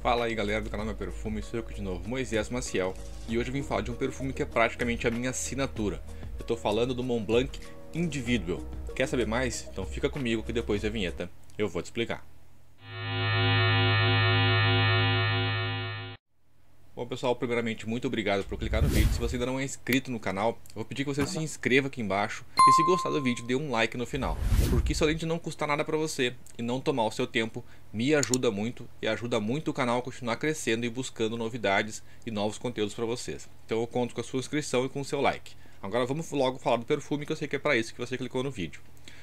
Fala aí galera do canal Meu Perfume, sou eu aqui de novo, Moisés Maciel E hoje eu vim falar de um perfume que é praticamente a minha assinatura Eu tô falando do Montblanc Individual Quer saber mais? Então fica comigo que depois da vinheta eu vou te explicar pessoal, primeiramente, muito obrigado por clicar no vídeo. Se você ainda não é inscrito no canal, eu vou pedir que você se inscreva aqui embaixo. E se gostar do vídeo, dê um like no final. Porque isso além de não custar nada para você e não tomar o seu tempo, me ajuda muito e ajuda muito o canal a continuar crescendo e buscando novidades e novos conteúdos para vocês. Então eu conto com a sua inscrição e com o seu like. Agora vamos logo falar do perfume, que eu sei que é para isso que você clicou no vídeo.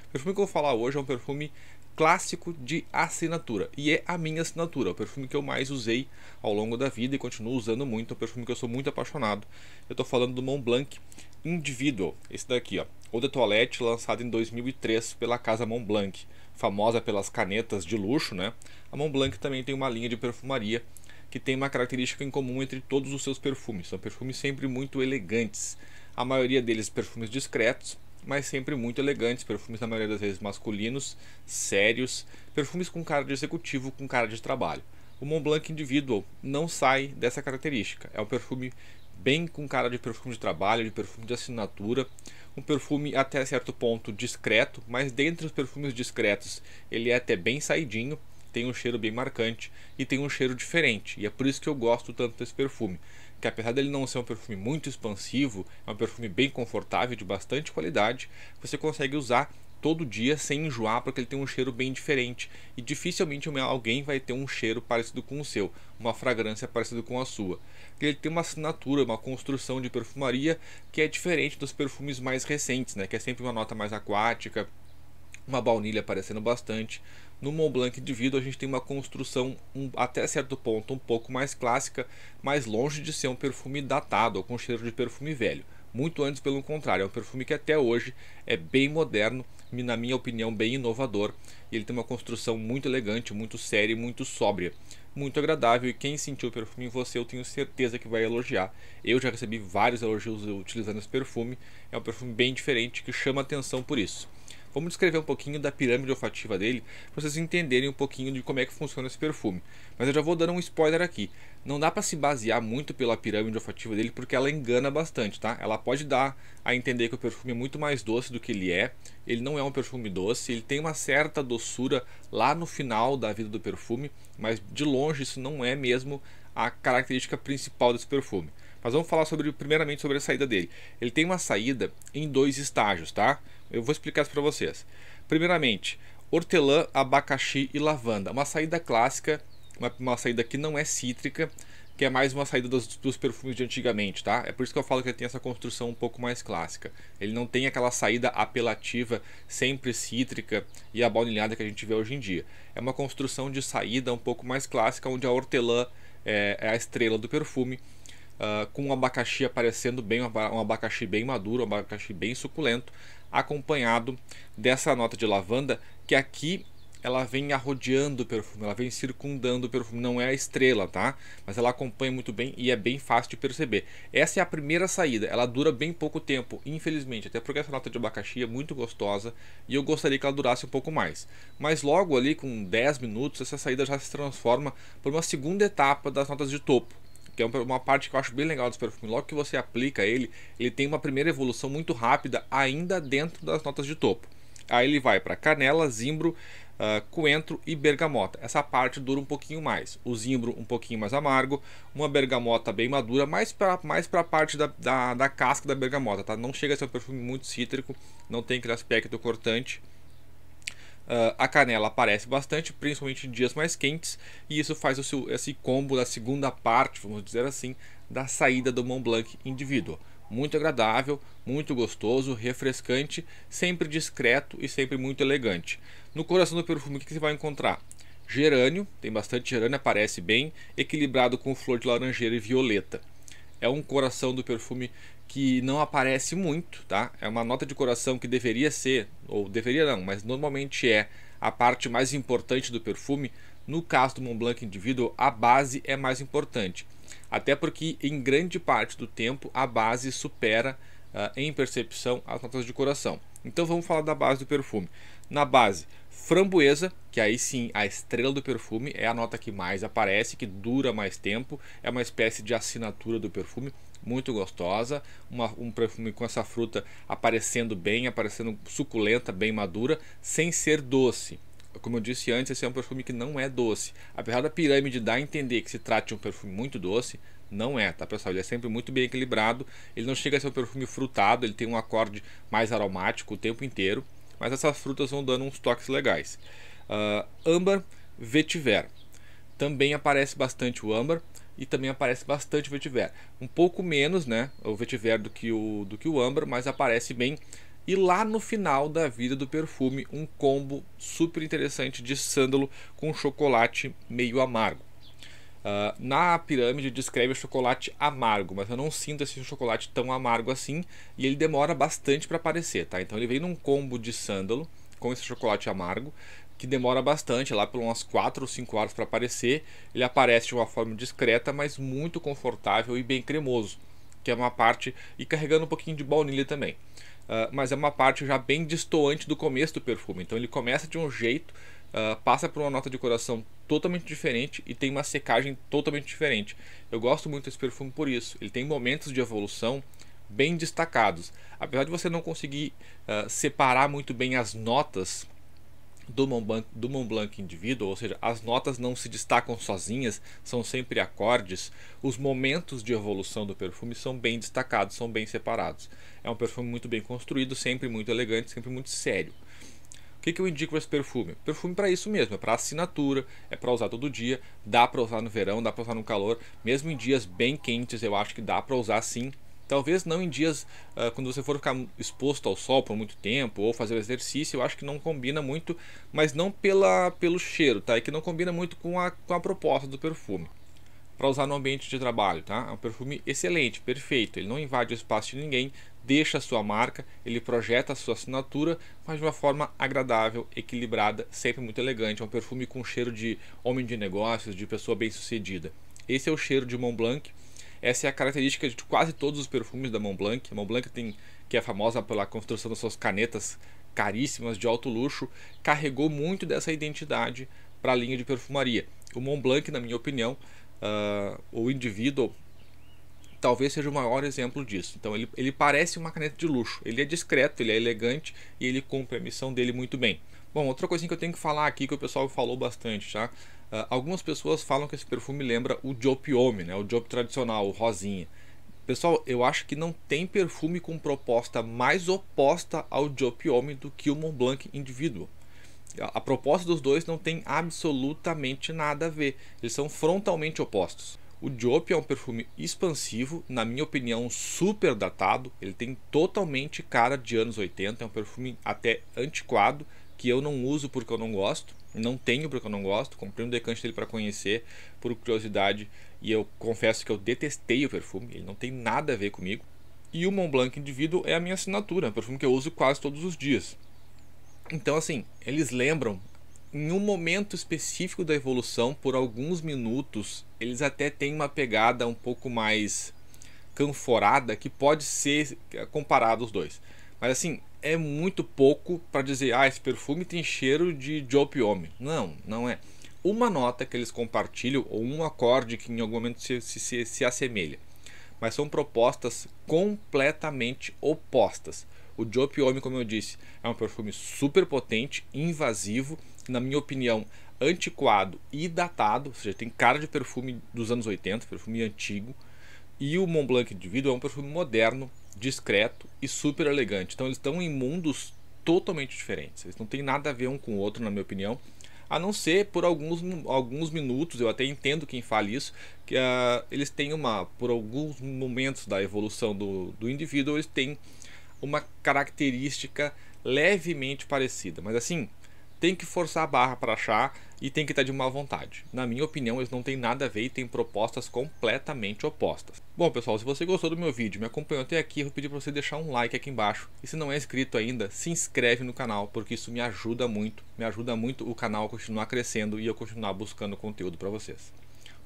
O perfume que eu vou falar hoje é um perfume clássico de assinatura e é a minha assinatura, o perfume que eu mais usei ao longo da vida e continuo usando muito, é um perfume que eu sou muito apaixonado. Eu estou falando do Montblanc Blanc Individual, esse daqui, ó, O de Toilette, lançado em 2003 pela casa Montblanc, Blanc, famosa pelas canetas de luxo, né? A Montblanc Blanc também tem uma linha de perfumaria que tem uma característica em comum entre todos os seus perfumes, são perfumes sempre muito elegantes. A maioria deles perfumes discretos, mas sempre muito elegantes, perfumes na maioria das vezes masculinos, sérios, perfumes com cara de executivo, com cara de trabalho. O Mont Blanc Individual não sai dessa característica. É um perfume bem com cara de perfume de trabalho, de perfume de assinatura, um perfume até certo ponto discreto, mas dentre os perfumes discretos ele é até bem saidinho tem um cheiro bem marcante e tem um cheiro diferente. E é por isso que eu gosto tanto desse perfume. Que apesar dele não ser um perfume muito expansivo, é um perfume bem confortável, de bastante qualidade, você consegue usar todo dia sem enjoar, porque ele tem um cheiro bem diferente. E dificilmente alguém vai ter um cheiro parecido com o seu, uma fragrância parecida com a sua. Ele tem uma assinatura, uma construção de perfumaria que é diferente dos perfumes mais recentes, né? Que é sempre uma nota mais aquática, uma baunilha aparecendo bastante. No Mont Blanc de vidro a gente tem uma construção um, até certo ponto um pouco mais clássica, mas longe de ser um perfume datado ou com cheiro de perfume velho. Muito antes, pelo contrário, é um perfume que até hoje é bem moderno, e, na minha opinião, bem inovador. E ele tem uma construção muito elegante, muito séria e muito sóbria. Muito agradável e quem sentiu o perfume em você, eu tenho certeza que vai elogiar. Eu já recebi vários elogios utilizando esse perfume. É um perfume bem diferente que chama atenção por isso. Vamos descrever um pouquinho da pirâmide olfativa dele, para vocês entenderem um pouquinho de como é que funciona esse perfume. Mas eu já vou dando um spoiler aqui. Não dá para se basear muito pela pirâmide olfativa dele, porque ela engana bastante, tá? Ela pode dar a entender que o perfume é muito mais doce do que ele é. Ele não é um perfume doce, ele tem uma certa doçura lá no final da vida do perfume, mas de longe isso não é mesmo a característica principal desse perfume. Mas vamos falar sobre primeiramente sobre a saída dele. Ele tem uma saída em dois estágios, tá? Eu vou explicar isso para vocês. Primeiramente, hortelã, abacaxi e lavanda. Uma saída clássica, uma, uma saída que não é cítrica, que é mais uma saída dos, dos, perfumes de antigamente, tá? É por isso que eu falo que ele tem essa construção um pouco mais clássica. Ele não tem aquela saída apelativa, sempre cítrica e abaunilhada que a gente vê hoje em dia. É uma construção de saída um pouco mais clássica, onde a hortelã é, é a estrela do perfume uh, com um abacaxi aparecendo bem, um abacaxi bem maduro, um abacaxi bem suculento, acompanhado dessa nota de lavanda que aqui ela vem arrodeando o perfume, ela vem circundando o perfume, não é a estrela, tá? Mas ela acompanha muito bem e é bem fácil de perceber. Essa é a primeira saída, ela dura bem pouco tempo, infelizmente, até porque essa nota de abacaxi é muito gostosa e eu gostaria que ela durasse um pouco mais. Mas logo ali com 10 minutos, essa saída já se transforma por uma segunda etapa das notas de topo que é uma parte que eu acho bem legal desse perfume. Logo que você aplica ele, ele tem uma primeira evolução muito rápida, ainda dentro das notas de topo. Aí ele vai para canela, zimbro, Uh, coentro e bergamota. Essa parte dura um pouquinho mais. O zimbro um pouquinho mais amargo, uma bergamota bem madura, mais para mais a parte da, da, da casca da bergamota, tá? Não chega a ser um perfume muito cítrico, não tem aquele aspecto cortante. Uh, a canela aparece bastante, principalmente em dias mais quentes, e isso faz seu, esse combo da segunda parte, vamos dizer assim, da saída do Mont Blanc indivíduo. Muito agradável, muito gostoso, refrescante, sempre discreto e sempre muito elegante. No coração do perfume, o que você vai encontrar? Gerânio, tem bastante gerânio, aparece bem, equilibrado com flor de laranjeira e violeta. É um coração do perfume que não aparece muito, tá? É uma nota de coração que deveria ser, ou deveria não, mas normalmente é a parte mais importante do perfume. No caso do Blanc Individual, a base é mais importante. Até porque em grande parte do tempo a base supera uh, em percepção as notas de coração. Então vamos falar da base do perfume. Na base, framboesa, que aí sim a estrela do perfume é a nota que mais aparece, que dura mais tempo, é uma espécie de assinatura do perfume, muito gostosa, uma, um perfume com essa fruta aparecendo bem, aparecendo suculenta, bem madura, sem ser doce como eu disse antes, esse é um perfume que não é doce. Apesar da pirâmide dar a entender que se trata de um perfume muito doce, não é, tá pessoal? Ele é sempre muito bem equilibrado, ele não chega a ser um perfume frutado, ele tem um acorde mais aromático o tempo inteiro, mas essas frutas vão dando uns toques legais. Uh, âmbar vetiver. Também aparece bastante o âmbar e também aparece bastante o vetiver. Um pouco menos, né, o vetiver do que o, do que o âmbar, mas aparece bem e lá no final da vida do perfume, um combo super interessante de sândalo com chocolate meio amargo. Uh, na pirâmide descreve o chocolate amargo, mas eu não sinto esse assim chocolate tão amargo assim e ele demora bastante para aparecer, tá? Então ele vem num combo de sândalo com esse chocolate amargo que demora bastante, é lá por umas 4 ou 5 horas para aparecer. Ele aparece de uma forma discreta, mas muito confortável e bem cremoso, que é uma parte e carregando um pouquinho de baunilha também. Uh, mas é uma parte já bem distoante do começo do perfume. Então ele começa de um jeito, uh, passa por uma nota de coração totalmente diferente e tem uma secagem totalmente diferente. Eu gosto muito desse perfume por isso. Ele tem momentos de evolução bem destacados. Apesar de você não conseguir uh, separar muito bem as notas do Mont, Blanc, do Mont Blanc ou seja, as notas não se destacam sozinhas, são sempre acordes, os momentos de evolução do perfume são bem destacados, são bem separados. É um perfume muito bem construído, sempre muito elegante, sempre muito sério. O que, que eu indico para esse perfume? Perfume para isso mesmo, é para assinatura, é para usar todo dia, dá para usar no verão, dá para usar no calor, mesmo em dias bem quentes eu acho que dá para usar sim, Talvez não em dias uh, quando você for ficar exposto ao sol por muito tempo ou fazer o exercício, eu acho que não combina muito, mas não pela, pelo cheiro, tá? E é que não combina muito com a, com a proposta do perfume. Para usar no ambiente de trabalho, tá? É um perfume excelente, perfeito. Ele não invade o espaço de ninguém, deixa a sua marca, ele projeta a sua assinatura, mas de uma forma agradável, equilibrada, sempre muito elegante. É um perfume com cheiro de homem de negócios, de pessoa bem-sucedida. Esse é o cheiro de Mont Blanc essa é a característica de quase todos os perfumes da Montblanc. A Montblanc tem, que é famosa pela construção das suas canetas caríssimas de alto luxo, carregou muito dessa identidade para a linha de perfumaria. O Montblanc, na minha opinião, uh, o indivíduo talvez seja o maior exemplo disso. Então ele, ele parece uma caneta de luxo, ele é discreto, ele é elegante e ele cumpre a missão dele muito bem. Bom, outra coisinha que eu tenho que falar aqui que o pessoal falou bastante, tá? Uh, algumas pessoas falam que esse perfume lembra o Jope Homem, né? O Jope tradicional, o rosinha. Pessoal, eu acho que não tem perfume com proposta mais oposta ao Jope Homem do que o Montblanc Individual. A proposta dos dois não tem absolutamente nada a ver. Eles são frontalmente opostos. O Diop é um perfume expansivo, na minha opinião, super datado. Ele tem totalmente cara de anos 80, é um perfume até antiquado que eu não uso porque eu não gosto, não tenho porque eu não gosto. Comprei um decante dele para conhecer, por curiosidade, e eu confesso que eu detestei o perfume, ele não tem nada a ver comigo. E o Mont Blanc Indivíduo é a minha assinatura, um perfume que eu uso quase todos os dias. Então, assim, eles lembram em um momento específico da evolução, por alguns minutos, eles até têm uma pegada um pouco mais canforada que pode ser comparado os dois. Mas assim, é muito pouco para dizer, ah, esse perfume tem cheiro de opiome. Não, não é. Uma nota que eles compartilham ou um acorde que em algum momento se, se, se, se assemelha. Mas são propostas completamente opostas. O opiome, como eu disse, é um perfume super potente, invasivo, na minha opinião, antiquado e datado, ou seja, tem cara de perfume dos anos 80, perfume antigo. E o Montblanc individual é um perfume moderno, discreto e super elegante. Então eles estão em mundos totalmente diferentes. Eles não têm nada a ver um com o outro, na minha opinião. A não ser por alguns, alguns minutos, eu até entendo quem fala isso, que uh, eles têm uma. Por alguns momentos da evolução do, do indivíduo, eles têm uma característica levemente parecida. Mas assim, tem que forçar a barra para achar e tem que estar tá de má vontade. Na minha opinião, eles não têm nada a ver e têm propostas completamente opostas. Bom, pessoal, se você gostou do meu vídeo, me acompanhou até aqui, eu vou pedir para você deixar um like aqui embaixo. E se não é inscrito ainda, se inscreve no canal, porque isso me ajuda muito. Me ajuda muito o canal continuar crescendo e eu continuar buscando conteúdo para vocês.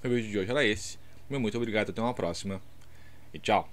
O meu vídeo de hoje era esse. Meu muito obrigado, até uma próxima e tchau.